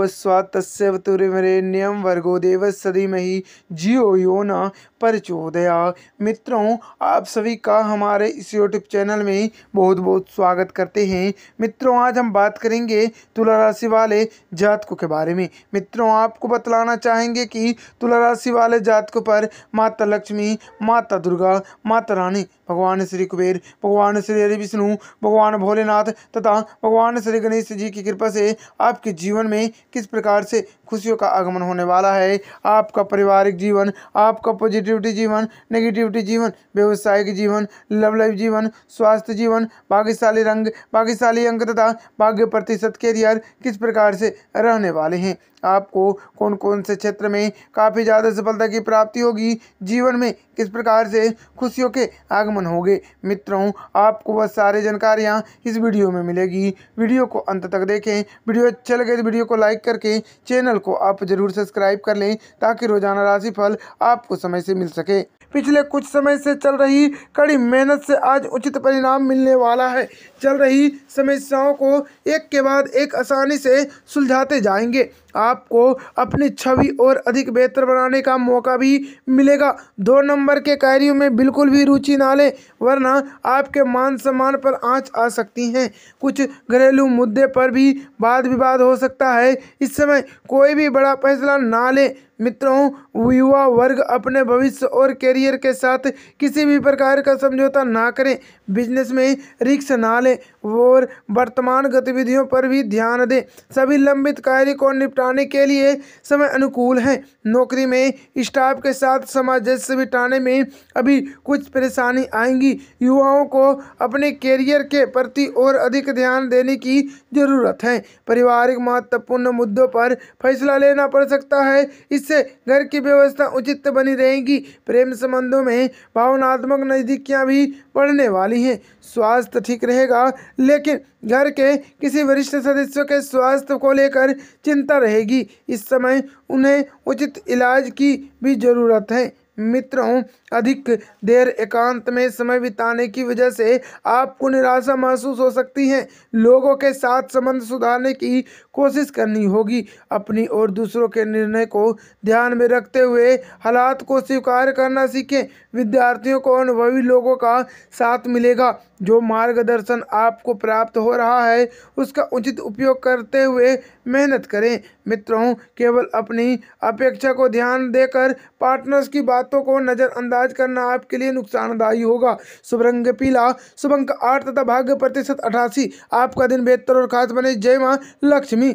भवस्वात् तस्य वतुर्वरेण्यं वर्गो देवस्य धीमहि जियो यो न परचोदया मित्रों आप सभी का हमारे इस यूट्यूब चैनल में बहुत बहुत स्वागत करते हैं मित्रों आज हम बात करेंगे तुला राशि वाले जातकों के बारे में मित्रों आपको बतलाना चाहेंगे कि तुला राशि वाले जातकों पर माता लक्ष्मी माता दुर्गा माता रानी भगवान श्री कुबेर भगवान श्री हरि विष्णु भगवान भोलेनाथ तथा भगवान श्री गणेश जी की कृपा से आपके जीवन में किस प्रकार से खुशियों का आगमन होने वाला है आपका पारिवारिक जीवन आपका पॉजिटिविटी जीवन नेगेटिविटी जीवन व्यवसायिक जीवन लव लाइफ जीवन स्वास्थ्य जीवन भाग्यशाली रंग भाग्यशाली अंक तथा भाग्य प्रतिशत कैरियर किस प्रकार से रहने वाले हैं आपको कौन कौन से क्षेत्र में काफ़ी ज़्यादा सफलता की प्राप्ति होगी जीवन में किस प्रकार से खुशियों के आगमन होंगे मित्रों आपको वह सारे जानकारियाँ इस वीडियो में मिलेगी वीडियो को अंत तक देखें वीडियो अच्छा लगे तो वीडियो को लाइक करके चैनल को आप जरूर सब्सक्राइब कर लें ताकि रोजाना राशिफल आपको समय से मिल सके पिछले कुछ समय से चल रही कड़ी मेहनत से आज उचित परिणाम मिलने वाला है चल रही समस्याओं को एक के बाद एक आसानी से सुलझाते जाएंगे आपको अपनी छवि और अधिक बेहतर बनाने का मौका भी मिलेगा दो नंबर के कार्यों में बिल्कुल भी रुचि ना लें वरना आपके मान सम्मान पर आँच आ सकती हैं कुछ घरेलू मुद्दे पर भी वाद विवाद हो सकता है इस समय कोई भी बड़ा फैसला ना लें मित्रों युवा वर्ग अपने भविष्य और करियर के साथ किसी भी प्रकार का समझौता ना करें बिजनेस में रिक्स ना लें और वर्तमान गतिविधियों पर भी ध्यान दें सभी लंबित कार्य को निपट निपटाने के लिए समय अनुकूल है नौकरी में स्टाफ के साथ सामंजस्य बिटाने में अभी कुछ परेशानी आएंगी युवाओं को अपने कैरियर के प्रति और अधिक ध्यान देने की जरूरत है पारिवारिक महत्वपूर्ण मुद्दों पर फैसला लेना पड़ सकता है इससे घर की व्यवस्था उचित बनी रहेगी प्रेम संबंधों में भावनात्मक नज़दीकियाँ भी बढ़ने वाली हैं स्वास्थ्य ठीक रहेगा लेकिन घर के किसी वरिष्ठ सदस्यों के स्वास्थ्य को लेकर चिंता रहे रहेगी इस समय उन्हें उचित इलाज की भी ज़रूरत है मित्रों अधिक देर एकांत में समय बिताने की वजह से आपको निराशा महसूस हो सकती है लोगों के साथ संबंध सुधारने की कोशिश करनी होगी अपनी और दूसरों के निर्णय को ध्यान में रखते हुए हालात को स्वीकार करना सीखें विद्यार्थियों को अनुभवी लोगों का साथ मिलेगा जो मार्गदर्शन आपको प्राप्त हो रहा है उसका उचित उपयोग करते हुए मेहनत करें मित्रों केवल अपनी अपेक्षा को ध्यान देकर पार्टनर्स की बातों को नज़रअंदाज करना आपके लिए नुकसानदायी होगा शुभ रंग पीला शुभ अंक आठ तथा भाग्य प्रतिशत अठासी आपका दिन बेहतर और खास बने जय माँ लक्ष्मी